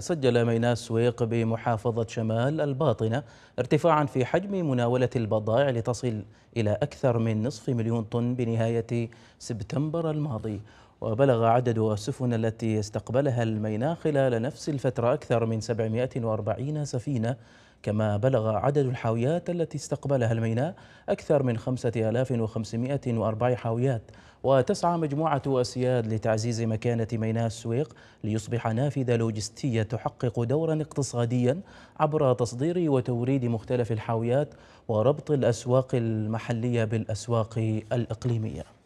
سجل ميناء السويق بمحافظة شمال الباطنة ارتفاعا في حجم مناولة البضائع لتصل إلى أكثر من نصف مليون طن بنهاية سبتمبر الماضي وبلغ عدد السفن التي استقبلها الميناء خلال نفس الفترة أكثر من 740 سفينة كما بلغ عدد الحاويات التي استقبلها الميناء أكثر من 5504 حاويات وتسعى مجموعة أسياد لتعزيز مكانة ميناء السويق ليصبح نافذة لوجستية تحقق دورا اقتصاديا عبر تصدير وتوريد مختلف الحاويات وربط الأسواق المحلية بالأسواق الإقليمية